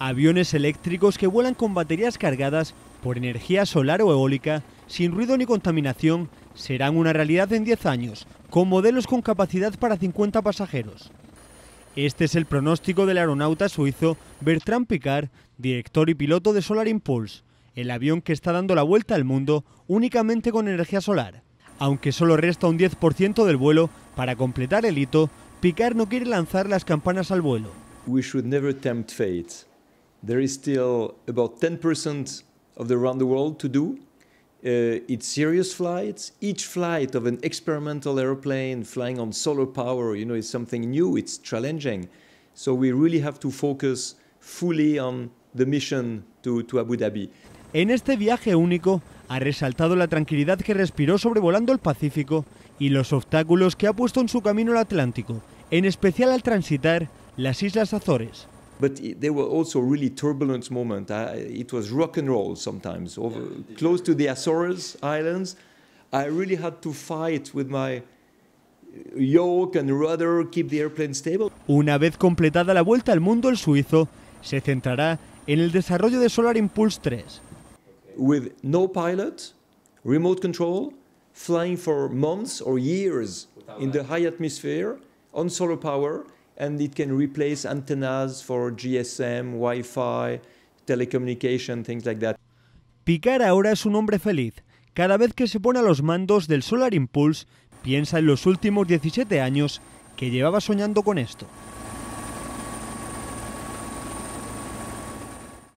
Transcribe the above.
Aviones eléctricos que vuelan con baterías cargadas por energía solar o eólica, sin ruido ni contaminación, serán una realidad en 10 años, con modelos con capacidad para 50 pasajeros. Este es el pronóstico del aeronauta suizo Bertrand Picard, director y piloto de Solar Impulse, el avión que está dando la vuelta al mundo únicamente con energía solar. Aunque solo resta un 10% del vuelo para completar el hito, Picard no quiere lanzar las campanas al vuelo. There is still about 10% of the round the world to do. Uh, it's serious flights. Each flight of an experimental airplane flying on solar power, you know, is something new. It's challenging. So we really have to focus fully on the mission to, to Abu Dhabi. En este viaje único ha resaltado la tranquilidad que respiró sobrevolando el Pacífico y los obstáculos que ha puesto en su camino el Atlántico, en especial al transitar las Islas Azores. But it, there were also really turbulent moments. I, it was rock and roll sometimes, over, yeah. close to the Azores Islands. I really had to fight with my yoke and rudder, keep the airplane stable. Una vez completada la vuelta al mundo, el suizo se centrará en el desarrollo de Solar Impulse 3. With no pilot, remote control, flying for months or years in the high atmosphere on solar power, and can replace antennas GSM, Wi-Fi, telecommunication, things Picard ahora es un hombre feliz. Cada vez que se pone a los mandos del Solar Impulse, piensa en los últimos 17 años que llevaba soñando con esto.